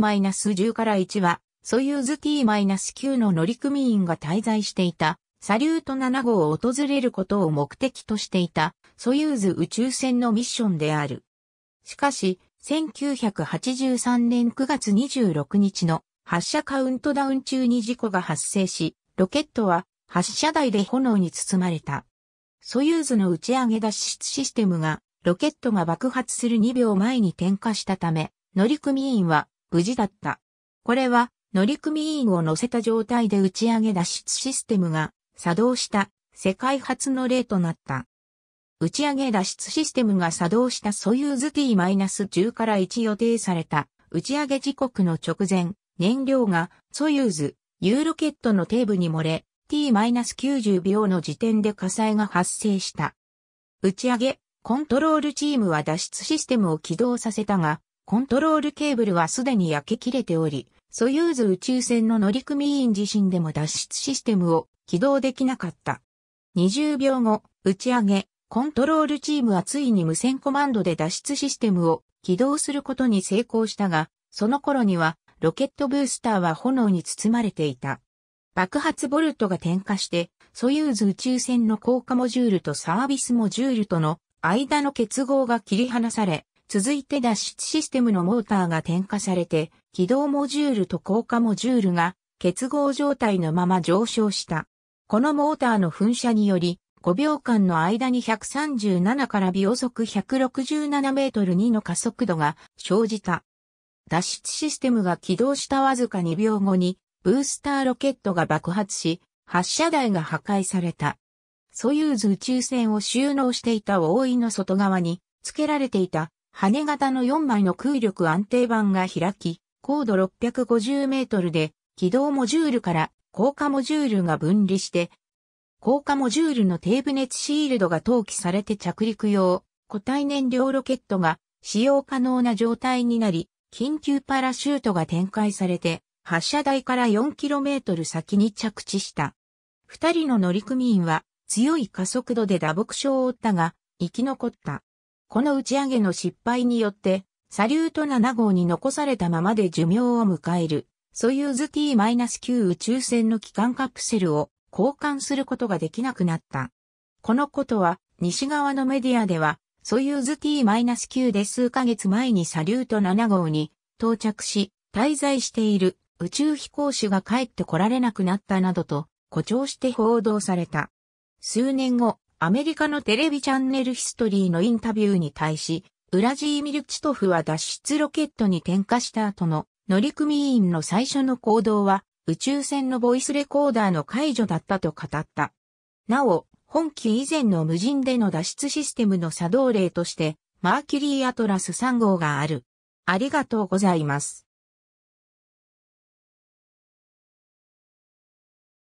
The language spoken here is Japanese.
T-10 から1は、ソユーズ T-9 の乗組員が滞在していた、サリュート7号を訪れることを目的としていた、ソユーズ宇宙船のミッションである。しかし、1983年9月26日の発射カウントダウン中に事故が発生し、ロケットは発射台で炎に包まれた。ソユーズの打ち上げ脱出システムが、ロケットが爆発する2秒前に点火したため、乗組員は無事だった。これは乗組員を乗せた状態で打ち上げ脱出システムが作動した世界初の例となった。打ち上げ脱出システムが作動したソユーズ T-10 から1予定された打ち上げ時刻の直前、燃料がソユーズ U ロケットの底部に漏れ T-90 秒の時点で火災が発生した。打ち上げ、コントロールチームは脱出システムを起動させたが、コントロールケーブルはすでに焼け切れており、ソユーズ宇宙船の乗組員自身でも脱出システムを起動できなかった。20秒後、打ち上げ、コントロールチームはついに無線コマンドで脱出システムを起動することに成功したが、その頃にはロケットブースターは炎に包まれていた。爆発ボルトが点火して、ソユーズ宇宙船の効果モジュールとサービスモジュールとの間の結合が切り離され、続いて脱出システムのモーターが点火されて、起動モジュールと降下モジュールが結合状態のまま上昇した。このモーターの噴射により、5秒間の間に137から秒速167メートル2の加速度が生じた。脱出システムが起動したわずか2秒後に、ブースターロケットが爆発し、発射台が破壊された。ソユーズ宇宙船を収納していた大井の外側に付けられていた羽型の4枚の空力安定板が開き、高度650メートルで、軌道モジュールから降下モジュールが分離して、降下モジュールの低部熱シールドが投棄されて着陸用、固体燃料ロケットが使用可能な状態になり、緊急パラシュートが展開されて、発射台から 4km 先に着地した。二人の乗組員は強い加速度で打撲傷を負ったが、生き残った。この打ち上げの失敗によって、サリュート7号に残されたままで寿命を迎える、ソユーズ T-9 宇宙船の機関カプセルを交換することができなくなった。このことは、西側のメディアでは、ソユーズ T-9 で数ヶ月前にサリュート7号に到着し、滞在している宇宙飛行士が帰って来られなくなったなどと誇張して報道された。数年後、アメリカのテレビチャンネルヒストリーのインタビューに対し、ウラジーミルチトフは脱出ロケットに点火した後の乗組員の最初の行動は宇宙船のボイスレコーダーの解除だったと語った。なお、本機以前の無人での脱出システムの作動例として、マーキュリーアトラス3号がある。ありがとうございます。